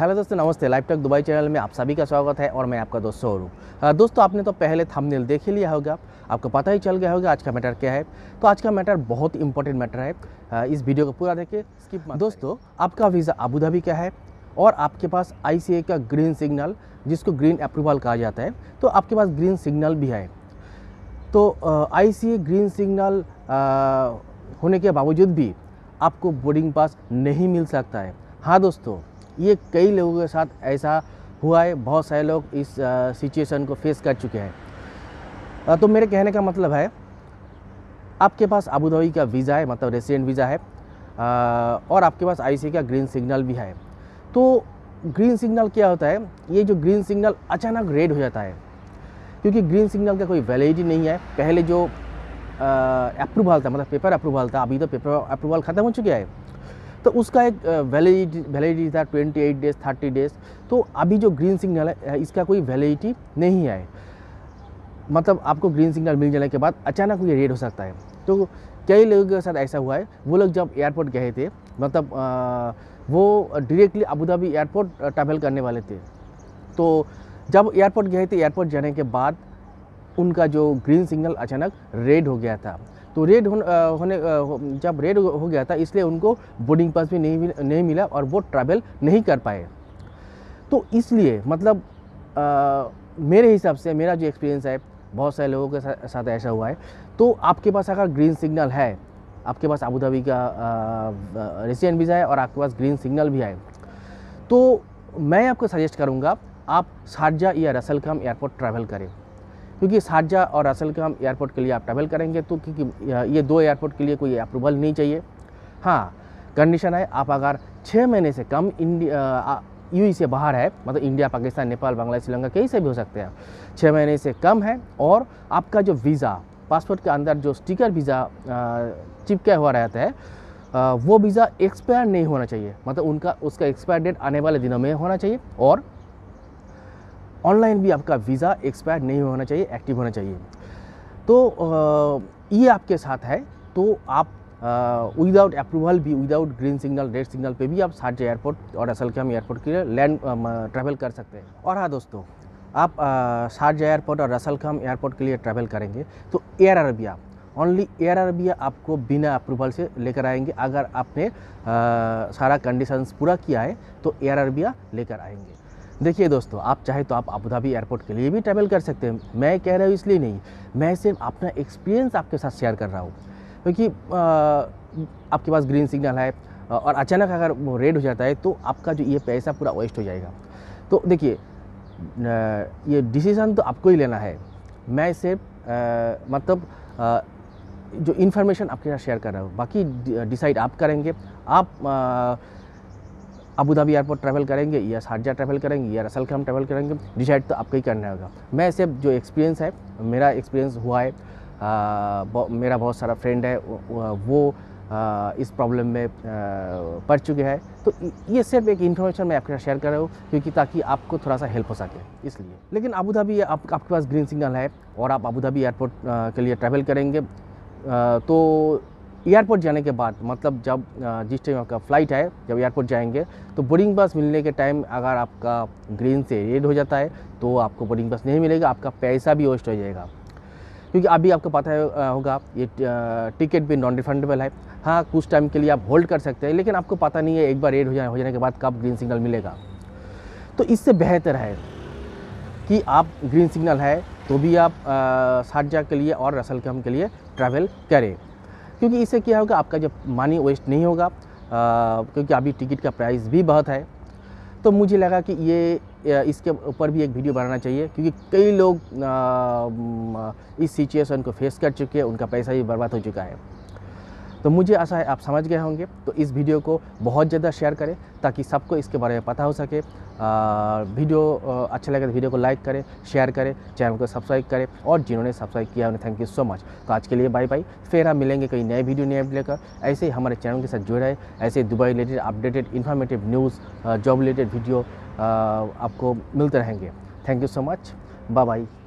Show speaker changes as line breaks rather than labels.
hello दोस्तों नमस्ते live talk Dubai channel में आप सभी का स्वागत है और मैं आपका दोस्त सौरूप दोस्तों आपने तो पहले थंबनेल देख ही लिया होगा आपको पता ही चल गया होगा आज का मैटर क्या है तो आज का मैटर बहुत इंपॉर्टेंट मैटर है इस वीडियो को पूरा देखिए स्किप मत दोस्तों आपका वीज़ा अबूधाबी का है और आपके पास आई का ग्रीन सिग्नल जिसको ग्रीन अप्रूवल कहा जाता है तो आपके पास ग्रीन सिग्नल भी है तो आईसीए ग्रीन सिग्नल होने के बावजूद भी आपको बोर्डिंग पास नहीं मिल सकता है हाँ दोस्तों ये कई लोगों के साथ ऐसा हुआ है बहुत सारे लोग इस सिचुएशन को फेस कर चुके हैं तो मेरे कहने का मतलब है आपके पास आबूधाबी का वीज़ा है मतलब रेसिडेंट वीज़ा है और आपके पास आईसी का ग्रीन सिग्नल भी है तो ग्रीन सिग्नल क्या होता है ये जो ग्रीन सिग्नल अचानक रेड हो जाता है क्योंकि ग्रीन सिग्नल का कोई वैलिडिटी नहीं है पहले जो अप्रूवल था मतलब पेपर अप्रूवल था अभी तो पेपर अप्रूवल ख़त्म हो चुका है तो उसका एक वैलिडिटी वैलिडिटी था twenty eight days thirty days तो अभी जो ग्रीन सिग्नल है इसका कोई वैलिडिटी नहीं है मतलब आपको ग्रीन सिग्नल मिल जाने के बाद अचानक ये रेड हो सकता है तो कई लोगों के साथ ऐसा हुआ है वो लोग जब एयरपोर्ट गए थे मतलब आ, वो directly Abu Dhabi airport travel करने वाले थे तो जब एयरपोर्ट गए थे एयरपोर्ट जाने के बाद उनका जो ग्रीन सिग्नल अचानक रेड हो गया था तो रेड हो, होने जब रेड हो गया था इसलिए उनको बोर्डिंग पास भी नहीं नहीं मिला और वो ट्रैवल नहीं कर पाए तो इसलिए मतलब आ, मेरे हिसाब से मेरा जो एक्सपीरियंस है बहुत सारे लोगों के साथ, ऐसा हुआ है तो आपके पास अगर ग्रीन सिग्नल है आपके पास अबू धाबी का रेसिडेंट वीज़ा है और आपके पास ग्रीन सिग्नल भी है तो मैं आपको सजेस्ट करूँगा आप शारजा या रसलखाम एयरपोर्ट ट्रैवल करें क्योंकि शारजा और रसलखाम एयरपोर्ट के लिए आप ट्रैवल करेंगे तो क्योंकि ये दो एयरपोर्ट के लिए कोई अप्रूवल नहीं चाहिए हाँ कंडीशन है आप अगर छः महीने से कम इंडिया यू से बाहर है मतलब इंडिया पाकिस्तान नेपाल बांग्लादेश श्रीलंका कहीं से भी हो सकते हैं छः महीने से कम है और आपका जो वीज़ा पासपोर्ट के अंदर जो स्टिकर वीज़ा चिपका हुआ रहता है आ, वो वीज़ा एक्सपायर नहीं होना चाहिए मतलब उनका उसका एक्सपायर डेट आने वाले दिनों में होना चाहिए और ऑनलाइन भी आपका वीज़ा एक्सपायर नहीं होना चाहिए एक्टिव होना चाहिए तो ये आपके साथ है तो आप विदाउट अप्रूवल भी without green signal red signal पे भी आप साठ एयरपोर्ट और असल के एयरपोर्ट के लिए लैंड ट्रैवल कर सकते हैं और हाँ दोस्तों आप शारजा एयरपोर्ट और रसल खाम एयरपोर्ट के लिए ट्रैवल करेंगे तो Air Arabia only Air Arabia आपको बिना अप्रूवल से लेकर आएंगे अगर आपने आ, सारा कंडीशंस पूरा किया है तो एयर अरबिया लेकर आएंगे देखिए दोस्तों आप चाहे तो आप अबूधाबी एयरपोर्ट के लिए भी ट्रैवल कर सकते हैं मैं कह रहा हूँ इसलिए नहीं मैं सिर्फ अपना एक्सपीरियंस आपके साथ शेयर कर रहा हूँ क्योंकि आपके पास ग्रीन सिग्नल है और अचानक अगर वो रेड हो जाता है तो आपका जो ये पैसा पूरा वेस्ट हो जाएगा तो देखिए ये डिसीज़न तो आपको ही लेना है मैं सिर्फ मतलब आ, जो इन्फॉर्मेशन आपके साथ शेयर कर रहा हूँ बाकी डिसाइड आप करेंगे आप आ, अबू धाबी एयरपोर्ट ट्रैवल करेंगे या शारजा ट्रैवल करेंगे या रसल खाम ट्रैवल करेंगे डिसाइड तो आपका ही करना होगा मैं सिर्फ जो एक्सपीरियंस है मेरा एक्सपीरियंस हुआ है आ, मेरा बहुत सारा फ्रेंड है वो आ, इस प्रॉब्लम में पड़ चुके हैं तो ये सिर्फ एक इन्फॉर्मेशन मैं आपके साथ शेयर कर रहा हूँ क्योंकि ताकि आपको थोड़ा सा हेल्प हो सके इसलिए लेकिन अबू धाबी आप, आपके पास ग्रीन सिग्नल है और आप अबू धाबी एयरपोर्ट के लिए ट्रैवल करेंगे आ, तो एयरपोर्ट जाने के बाद मतलब जब जिस टाइम आपका फ़्लाइट है जब एयरपोर्ट जाएंगे तो बोर्डिंग पास मिलने के टाइम अगर आपका ग्रीन से रेड हो जाता है तो आपको बोर्डिंग पास नहीं मिलेगा आपका पैसा भी वेस्ट हो जाएगा क्योंकि अभी आपको पता होगा ये टिकट भी नॉन रिफंडेबल है हाँ कुछ टाइम के लिए आप होल्ड कर सकते हैं लेकिन आपको पता नहीं है एक बार रेड हो जाए हो जाने के बाद कब ग्रीन सिग्नल मिलेगा तो इससे बेहतर है कि आप ग्रीन सिग्नल है तो भी आप शारजा के लिए और रसल के लिए ट्रैवल करें क्योंकि इससे क्या होगा आपका जब मनी वेस्ट नहीं होगा आ, क्योंकि अभी टिकट का प्राइस भी बहुत है तो मुझे लगा कि ये इसके ऊपर भी एक वीडियो बनाना चाहिए क्योंकि कई लोग आ, इस सिचुएशन को फेस कर चुके हैं उनका पैसा भी बर्बाद हो चुका है तो मुझे आशा है आप समझ गए होंगे तो इस वीडियो को बहुत ज़्यादा शेयर करें ताकि सबको इसके बारे में पता हो सके वीडियो अच्छा लगे तो वीडियो को लाइक करें शेयर करें चैनल को सब्सक्राइब करें और जिन्होंने सब्सक्राइब किया उन्हें थैंक यू सो मच तो आज के लिए बाय बाय फिर हम मिलेंगे कई नए वीडियो नए लेकर ऐसे ही हमारे चैनल के साथ जुड़े रहे ऐसे Dubai related updated informative news job related video आपको मिलते रहेंगे thank you so much bye bye